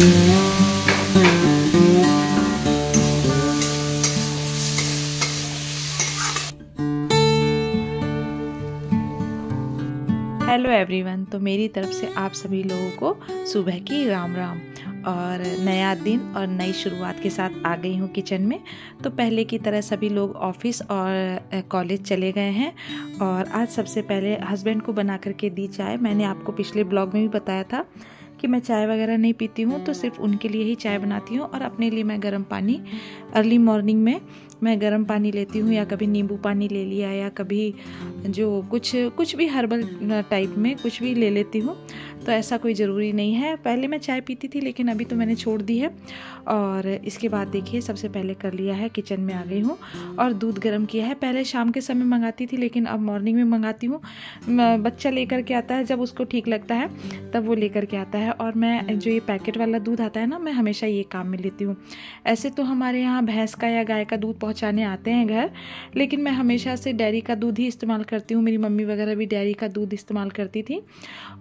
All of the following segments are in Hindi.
हेलो एवरीवन तो मेरी तरफ से आप सभी लोगों को सुबह की राम राम और नया दिन और नई शुरुआत के साथ आ गई हूँ किचन में तो पहले की तरह सभी लोग ऑफिस और कॉलेज चले गए हैं और आज सबसे पहले हस्बैंड को बना करके दी चाय मैंने आपको पिछले ब्लॉग में भी बताया था कि मैं चाय वगैरह नहीं पीती हूँ तो सिर्फ उनके लिए ही चाय बनाती हूँ और अपने लिए मैं गर्म पानी अर्ली मॉर्निंग में मैं गर्म पानी लेती हूँ या कभी नींबू पानी ले लिया या कभी जो कुछ कुछ भी हर्बल टाइप में कुछ भी ले लेती हूँ तो ऐसा कोई ज़रूरी नहीं है पहले मैं चाय पीती थी लेकिन अभी तो मैंने छोड़ दी है और इसके बाद देखिए सबसे पहले कर लिया है किचन में आ गई हूँ और दूध गर्म किया है पहले शाम के समय मंगाती थी लेकिन अब मॉर्निंग में मंगाती हूँ बच्चा लेकर के आता है जब उसको ठीक लगता है तब वो लेकर के आता है और मैं जो ये पैकेट वाला दूध आता है ना मैं हमेशा ये काम में लेती हूँ ऐसे तो हमारे यहाँ भैंस का या गाय का दूध पहुँचाने आते हैं घर लेकिन मैं हमेशा से डेयरी का दूध ही इस्तेमाल करती हूँ मेरी मम्मी वगैरह भी डेयरी का दूध इस्तेमाल करती थी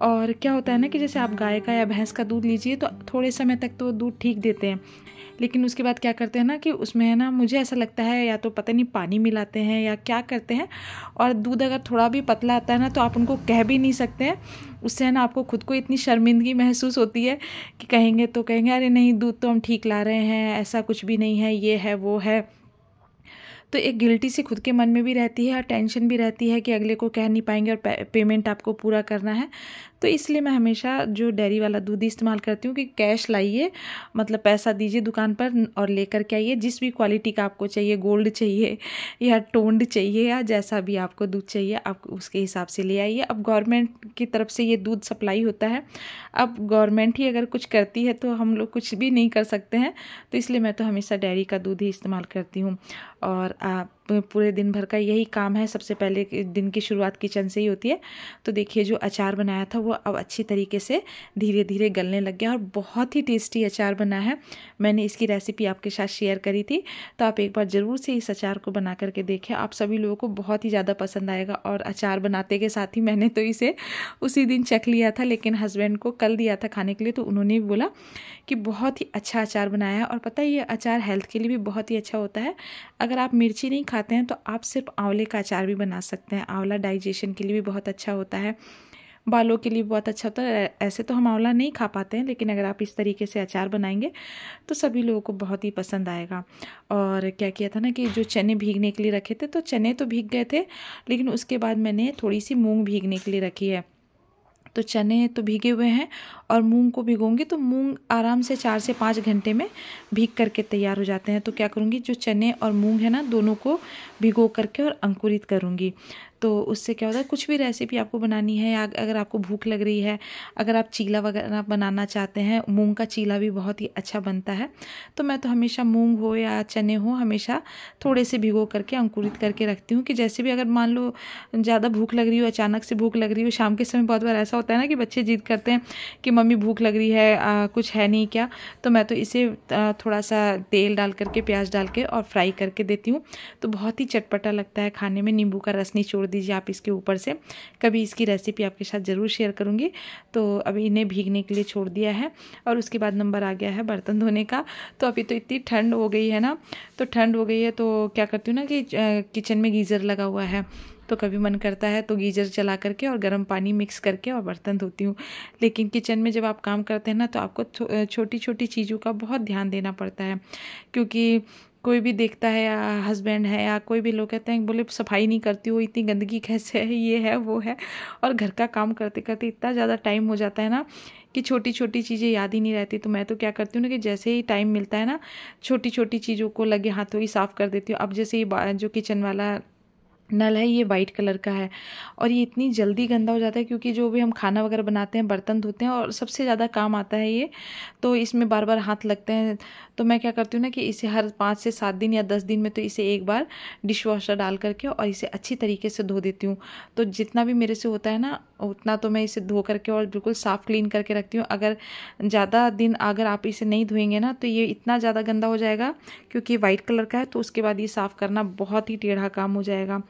और क्या होता होता है ना कि जैसे आप गाय का या भैंस का दूध लीजिए तो थोड़े समय तक तो दूध ठीक देते हैं लेकिन उसके बाद क्या करते हैं ना कि उसमें है ना मुझे ऐसा लगता है या तो पता नहीं पानी मिलाते हैं या क्या करते हैं और दूध अगर थोड़ा भी पतला आता है ना तो आप उनको कह भी नहीं सकते हैं उससे है ना आपको खुद को इतनी शर्मिंदगी महसूस होती है कि कहेंगे तो कहेंगे अरे नहीं दूध तो हम ठीक ला रहे हैं ऐसा कुछ भी नहीं है ये है वो है तो एक गिल्टी सी खुद के मन में भी रहती है और टेंशन भी रहती है कि अगले को कह नहीं पाएंगे और पे, पेमेंट आपको पूरा करना है तो इसलिए मैं हमेशा जो डेयरी वाला दूध इस्तेमाल करती हूँ कि कैश लाइए मतलब पैसा दीजिए दुकान पर और लेकर के आइए जिस भी क्वालिटी का आपको चाहिए गोल्ड चाहिए या टोंड चाहिए या जैसा भी आपको दूध चाहिए आप उसके हिसाब से ले आइए अब गवर्नमेंट की तरफ से ये दूध सप्लाई होता है अब गवर्नमेंट ही अगर कुछ करती है तो हम लोग कुछ भी नहीं कर सकते हैं तो इसलिए मैं तो हमेशा डेयरी का दूध ही इस्तेमाल करती हूँ और up uh, पूरे दिन भर का यही काम है सबसे पहले दिन की शुरुआत किचन से ही होती है तो देखिए जो अचार बनाया था वो अब अच्छी तरीके से धीरे धीरे गलने लग गया और बहुत ही टेस्टी अचार बना है मैंने इसकी रेसिपी आपके साथ शेयर करी थी तो आप एक बार ज़रूर से इस अचार को बना करके देखें आप सभी लोगों को बहुत ही ज़्यादा पसंद आएगा और अचार बनाते के साथ ही मैंने तो इसे उसी दिन चख लिया था लेकिन हस्बैंड को कल दिया था खाने के लिए तो उन्होंने भी बोला कि बहुत ही अच्छा अचार बनाया है और पता है ये अचार हेल्थ के लिए भी बहुत ही अच्छा होता है अगर आप मिर्ची नहीं खा खाते हैं तो आप सिर्फ आंवले का अचार भी बना सकते हैं आंवला डाइजेशन के लिए भी बहुत अच्छा होता है बालों के लिए बहुत अच्छा होता है ऐसे तो हम आंवला नहीं खा पाते हैं लेकिन अगर आप इस तरीके से अचार बनाएंगे तो सभी लोगों को बहुत ही पसंद आएगा और क्या किया था ना कि जो चने भीगने के लिए रखे थे तो चने तो भीग गए थे लेकिन उसके बाद मैंने थोड़ी सी मूँग भीगने के लिए रखी है तो चने तो भीगे हुए हैं और मूंग को भिगोंगी तो मूंग आराम से चार से पाँच घंटे में भीग करके तैयार हो जाते हैं तो क्या करूँगी जो चने और मूंग है ना दोनों को भिगो करके और अंकुरित करूँगी तो उससे क्या होता है कुछ भी रेसिपी आपको बनानी है या अगर आपको भूख लग रही है अगर आप चीला वगैरह बनाना चाहते हैं मूंग का चीला भी बहुत ही अच्छा बनता है तो मैं तो हमेशा मूंग हो या चने हो हमेशा थोड़े से भिगो करके अंकुरित करके रखती हूँ कि जैसे भी अगर मान लो ज़्यादा भूख लग रही हो अचानक से भूख लग रही हो शाम के समय बहुत बार ऐसा होता है ना कि बच्चे जिद करते हैं कि मम्मी भूख लग रही है आ, कुछ है नहीं क्या तो मैं तो इसे थोड़ा सा तेल डाल करके प्याज डाल के और फ्राई करके देती हूँ तो बहुत ही चटपटा लगता है खाने में नींबू का रस निचोड़ दीजिए आप इसके ऊपर से कभी इसकी रेसिपी आपके साथ ज़रूर शेयर करूँगी तो अभी इन्हें भीगने के लिए छोड़ दिया है और उसके बाद नंबर आ गया है बर्तन धोने का तो अभी तो इतनी ठंड हो गई है ना तो ठंड हो गई है तो क्या करती हूँ ना कि किचन में गीज़र लगा हुआ है तो कभी मन करता है तो गीजर चला करके और गर्म पानी मिक्स करके और बर्तन धोती हूँ लेकिन किचन में जब आप काम करते हैं ना तो आपको छोटी छोटी चीज़ों का बहुत ध्यान देना पड़ता है क्योंकि कोई भी देखता है या हस्बैंड है या कोई भी लोग कहते हैं बोले सफाई नहीं करती हो इतनी गंदगी कैसे है ये है वो है और घर का काम करते करते इतना ज़्यादा टाइम हो जाता है ना कि छोटी छोटी चीज़ें याद ही नहीं रहती तो मैं तो क्या करती हूँ ना कि जैसे ही टाइम मिलता है ना छोटी छोटी चीज़ों को लगे हाथों ही साफ़ कर देती हूँ अब जैसे ये जो किचन वाला नल है ये वाइट कलर का है और ये इतनी जल्दी गंदा हो जाता है क्योंकि जो भी हम खाना वगैरह बनाते हैं बर्तन धोते हैं और सबसे ज़्यादा काम आता है ये तो इसमें बार बार हाथ लगते हैं तो मैं क्या करती हूँ ना कि इसे हर पाँच से सात दिन या दस दिन में तो इसे एक बार डिश वॉशर डाल करके और इसे अच्छी तरीके से धो देती हूँ तो जितना भी मेरे से होता है ना उतना तो मैं इसे धो करके और बिल्कुल साफ़ क्लीन करके रखती हूँ अगर ज़्यादा दिन अगर आप इसे नहीं धोएंगे ना तो ये इतना ज़्यादा गंदा हो जाएगा क्योंकि वाइट कलर का है तो उसके बाद ये साफ़ करना बहुत ही टेढ़ा काम हो जाएगा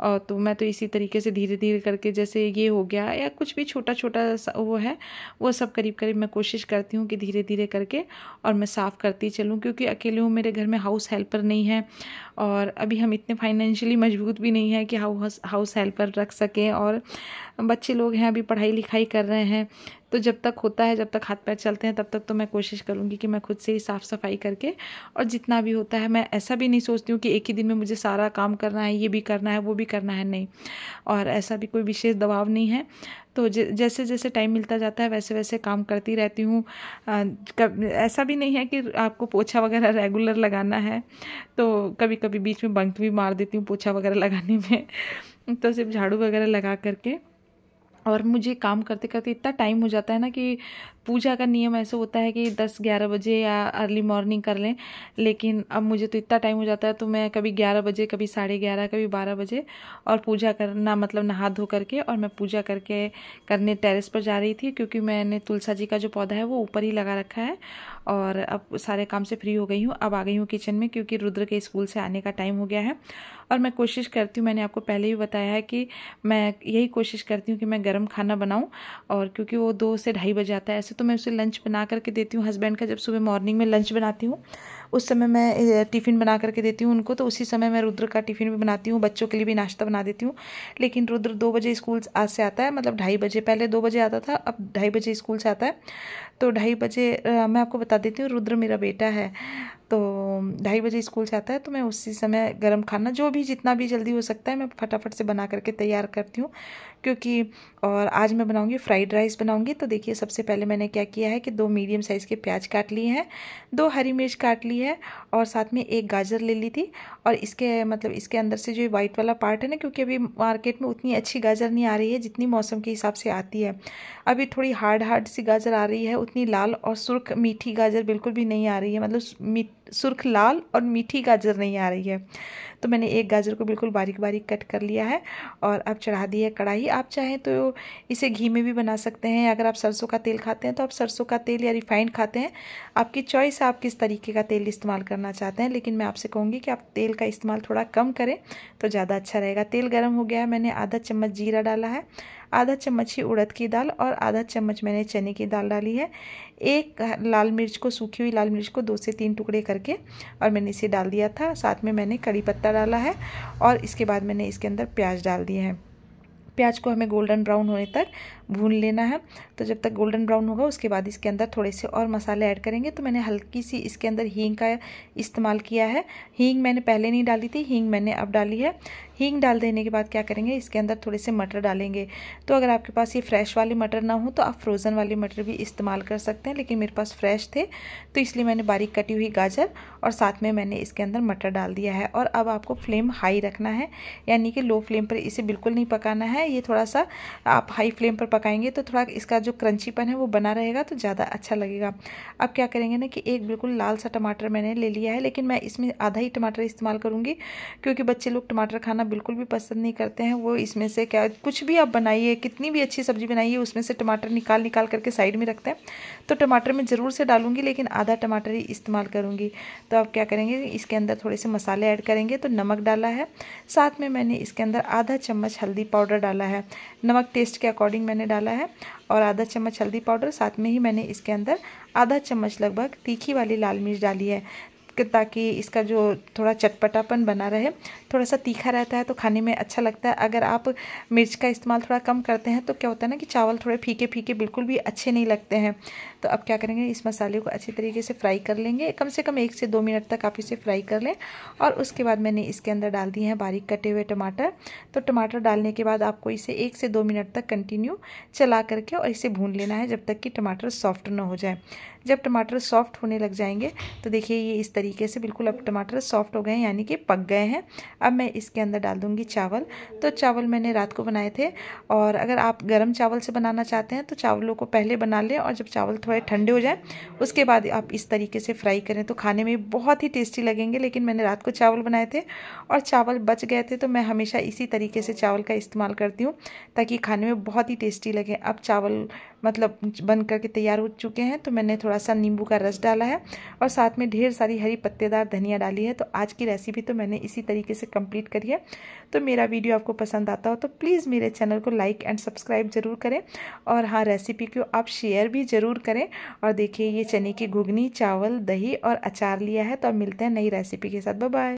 और तो मैं तो इसी तरीके से धीरे धीरे करके जैसे ये हो गया या कुछ भी छोटा छोटा वो है वो सब करीब करीब मैं कोशिश करती हूँ कि धीरे धीरे करके और मैं साफ़ करती चलूँ क्योंकि अकेले हूँ मेरे घर में हाउस हेल्पर नहीं है और अभी हम इतने फाइनेंशियली मजबूत भी नहीं है कि हाउस हाउस हेल्पर रख सकें और बच्चे लोग हैं अभी पढ़ाई लिखाई कर रहे हैं तो जब तक होता है जब तक हाथ पैर चलते हैं तब तक तो मैं कोशिश करूँगी कि मैं खुद से ही साफ़ सफाई करके और जितना भी होता है मैं ऐसा भी नहीं सोचती हूँ कि एक ही दिन में मुझे सारा काम करना है ये भी करना है वो भी करना है नहीं और ऐसा भी कोई विशेष दबाव नहीं है तो जैसे जैसे टाइम मिलता जाता है वैसे वैसे काम करती रहती हूँ ऐसा भी नहीं है कि आपको पोछा वगैरह रेगुलर लगाना है तो कभी कभी बीच में बंक भी मार देती हूँ पोछा वगैरह लगाने में तो सिर्फ झाड़ू वगैरह लगा करके और मुझे काम करते करते इतना टाइम हो जाता है ना कि पूजा का नियम ऐसा होता है कि दस ग्यारह बजे या अर्ली मॉर्निंग कर लें लेकिन अब मुझे तो इतना टाइम हो जाता है तो मैं कभी ग्यारह बजे कभी साढ़े ग्यारह कभी बारह बजे और पूजा करना मतलब नहा धो करके और मैं पूजा करके करने टेरेस पर जा रही थी क्योंकि मैंने तुलसा जी का जो पौधा है वो ऊपर ही लगा रखा है और अब सारे काम से फ्री हो गई हूँ अब आ गई हूँ किचन में क्योंकि रुद्र के स्कूल से आने का टाइम हो गया है और मैं कोशिश करती हूँ मैंने आपको पहले भी बताया है कि मैं यही कोशिश करती हूँ कि मैं गर्म खाना बनाऊँ और क्योंकि वो दो से ढाई बजे आता है ऐसे तो मैं उसे लंच बना करके देती हूँ हस्बैंड का जब सुबह मॉर्निंग में लंच बनाती हूँ उस समय मैं टिफ़िन बना करके देती हूँ उनको तो उसी समय मैं रुद्र का टिफ़िन भी बनाती हूँ बच्चों के लिए भी नाश्ता बना देती हूँ लेकिन रुद्र दो बजे स्कूल आज से आता है मतलब ढाई बजे पहले दो बजे आता था अब ढाई बजे स्कूल से आता है तो ढाई बजे मैं आपको बता देती हूँ रुद्र मेरा बेटा है तो ढाई बजे स्कूल से आता है तो मैं उसी समय गर्म खाना जो भी जितना भी जल्दी हो सकता है मैं फटाफट से बना करके तैयार करती हूँ क्योंकि और आज मैं बनाऊँगी फ्राइड राइस बनाऊँगी तो देखिए सबसे पहले मैंने क्या किया है कि दो मीडियम साइज़ के प्याज काट लिए हैं दो हरी मिर्च काट ली है और साथ में एक गाजर ले ली थी और इसके मतलब इसके अंदर से जो व्हाइट वाला पार्ट है ना क्योंकि अभी मार्केट में उतनी अच्छी गाजर नहीं आ रही है जितनी मौसम के हिसाब से आती है अभी थोड़ी हार्ड हार्ड सी गाजर आ रही है उतनी लाल और सुर्ख मीठी गाजर बिल्कुल भी नहीं आ रही है मतलब सुर्ख लाल और मीठी गाजर नहीं आ रही है तो मैंने एक गाजर को बिल्कुल बारीक बारीक कट कर लिया है और अब चढ़ा दी है कढ़ाई आप चाहें तो इसे घी में भी बना सकते हैं अगर आप सरसों का तेल खाते हैं तो आप सरसों का तेल या रिफाइंड खाते हैं आपकी चॉइस आप किस तरीके का तेल इस्तेमाल करना चाहते हैं लेकिन मैं आपसे कहूँगी कि आप तेल का इस्तेमाल थोड़ा कम करें तो ज़्यादा अच्छा रहेगा तेल गर्म हो गया है मैंने आधा चम्मच जीरा डाला है आधा चम्मच ही उड़द की दाल और आधा चम्मच मैंने चने की दाल डाली है एक लाल मिर्च को सूखी हुई लाल मिर्च को दो से तीन टुकड़े करके और मैंने इसे डाल दिया था साथ में मैंने कड़ी पत्ता डाला है और इसके बाद मैंने इसके अंदर प्याज डाल दिए हैं प्याज को हमें गोल्डन ब्राउन होने तक भून लेना है तो जब तक गोल्डन ब्राउन होगा उसके बाद इसके अंदर थोड़े से और मसाले ऐड करेंगे तो मैंने हल्की सी इसके अंदर हींग का इस्तेमाल किया है हींग मैंने पहले नहीं डाली थी हींग मैंने अब डाली है हींग डाल देने के बाद क्या करेंगे इसके अंदर थोड़े से मटर डालेंगे तो अगर आपके पास ये फ्रेश वाले मटर ना हो तो आप फ्रोज़न वाले मटर भी इस्तेमाल कर सकते हैं लेकिन मेरे पास फ्रेश थे तो इसलिए मैंने बारीक कटी हुई गाजर और साथ में मैंने इसके अंदर मटर डाल दिया है और अब आपको फ्लेम हाई रखना है यानी कि लो फ्लेम पर इसे बिल्कुल नहीं पकाना है ये थोड़ा सा आप हाई फ्लेम पर पकाएंगे तो थोड़ा इसका जो क्रंचीपन है वो बना रहेगा तो ज़्यादा अच्छा लगेगा अब क्या करेंगे ना कि एक बिल्कुल लाल सा टमाटर मैंने ले लिया है लेकिन मैं इसमें आधा ही टमाटर इस्तेमाल करूँगी क्योंकि बच्चे लोग टमाटर खाना बिल्कुल भी पसंद नहीं करते हैं वो इसमें से क्या कुछ भी आप बनाइए कितनी भी अच्छी सब्जी बनाइए उसमें से टमाटर निकाल निकाल करके साइड में रखते हैं तो टमाटर में ज़रूर से डालूंगी लेकिन आधा टमाटर ही इस्तेमाल करूँगी तो आप क्या करेंगे इसके अंदर थोड़े से मसाले ऐड करेंगे तो नमक डाला है साथ में मैंने इसके अंदर आधा चम्मच हल्दी पाउडर डाला है नमक टेस्ट के अकॉर्डिंग मैंने डाला है और आधा चम्मच हल्दी पाउडर साथ में ही मैंने इसके अंदर आधा चम्मच लगभग तीखी वाली लाल मिर्च डाली है ताकि इसका जो थोड़ा चटपटापन बना रहे थोड़ा सा तीखा रहता है तो खाने में अच्छा लगता है अगर आप मिर्च का इस्तेमाल थोड़ा कम करते हैं तो क्या होता है ना कि चावल थोड़े फीके फीके बिल्कुल भी अच्छे नहीं लगते हैं तो अब क्या करेंगे इस मसाले को अच्छे तरीके से फ्राई कर लेंगे कम से कम एक से दो मिनट तक आप इसे फ्राई कर लें और उसके बाद मैंने इसके अंदर डाल दिए हैं बारीक कटे हुए टमाटर तो टमाटर डालने के बाद आपको इसे एक से दो मिनट तक कंटिन्यू चला करके और इसे भून लेना है जब तक कि टमाटर सॉफ्ट ना हो जाए जब टमाटर सॉफ्ट होने लग जाएंगे तो देखिए ये इस तरीके से बिल्कुल अब टमाटर सॉफ्ट हो गए हैं यानी कि पक गए हैं अब मैं इसके अंदर डाल दूँगी चावल तो चावल मैंने रात को बनाए थे और अगर आप गर्म चावल से बनाना चाहते हैं तो चावलों को पहले बना लें और जब चावल थोड़े ठंडे हो जाए उसके बाद आप इस तरीके से फ्राई करें तो खाने में बहुत ही टेस्टी लगेंगे लेकिन मैंने रात को चावल बनाए थे और चावल बच गए थे तो मैं हमेशा इसी तरीके से चावल का इस्तेमाल करती हूँ ताकि खाने में बहुत ही टेस्टी लगे अब चावल मतलब बन करके तैयार हो चुके हैं तो मैंने थोड़ा सा नींबू का रस डाला है और साथ में ढेर सारी हरी पत्तेदार धनिया डाली है तो आज की रेसिपी तो मैंने इसी तरीके से कंप्लीट करी है तो मेरा वीडियो आपको पसंद आता हो तो प्लीज़ मेरे चैनल को लाइक एंड सब्सक्राइब ज़रूर करें और हाँ रेसिपी को आप शेयर भी ज़रूर करें और देखिए ये चने की घुगनी चावल दही और अचार लिया है तो अब मिलते हैं नई रेसिपी के साथ बाय